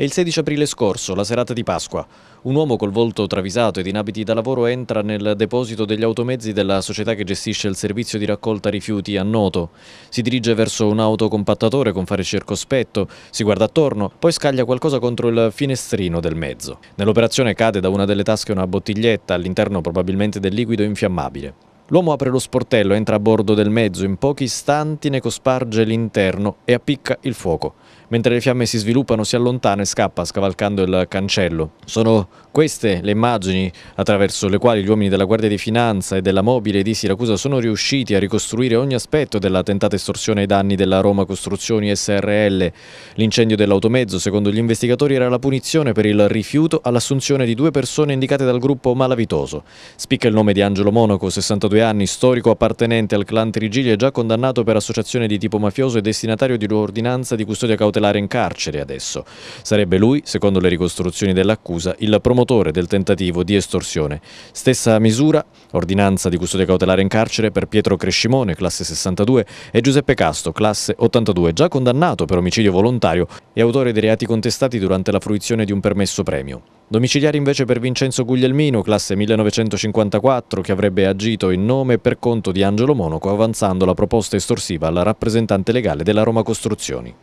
È il 16 aprile scorso, la serata di Pasqua. Un uomo col volto travisato ed in abiti da lavoro entra nel deposito degli automezzi della società che gestisce il servizio di raccolta rifiuti a Noto. Si dirige verso un autocompattatore con fare circospetto, si guarda attorno, poi scaglia qualcosa contro il finestrino del mezzo. Nell'operazione cade da una delle tasche una bottiglietta, all'interno probabilmente del liquido infiammabile. L'uomo apre lo sportello, entra a bordo del mezzo, in pochi istanti ne cosparge l'interno e appicca il fuoco mentre le fiamme si sviluppano, si allontana e scappa scavalcando il cancello. Sono queste le immagini attraverso le quali gli uomini della Guardia di Finanza e della Mobile di Siracusa sono riusciti a ricostruire ogni aspetto della tentata estorsione ai danni della Roma Costruzioni SRL. L'incendio dell'automezzo, secondo gli investigatori, era la punizione per il rifiuto all'assunzione di due persone indicate dal gruppo malavitoso. Spicca il nome di Angelo Monaco, 62 anni, storico appartenente al clan Trigilia, già condannato per associazione di tipo mafioso e destinatario di un'ordinanza di custodia cautelare cautelare in carcere adesso. Sarebbe lui, secondo le ricostruzioni dell'accusa, il promotore del tentativo di estorsione. Stessa misura, ordinanza di custodia cautelare in carcere per Pietro Crescimone, classe 62, e Giuseppe Casto, classe 82, già condannato per omicidio volontario e autore dei reati contestati durante la fruizione di un permesso premio. Domiciliari invece per Vincenzo Guglielmino, classe 1954, che avrebbe agito in nome e per conto di Angelo Monaco avanzando la proposta estorsiva alla rappresentante legale della Roma Costruzioni.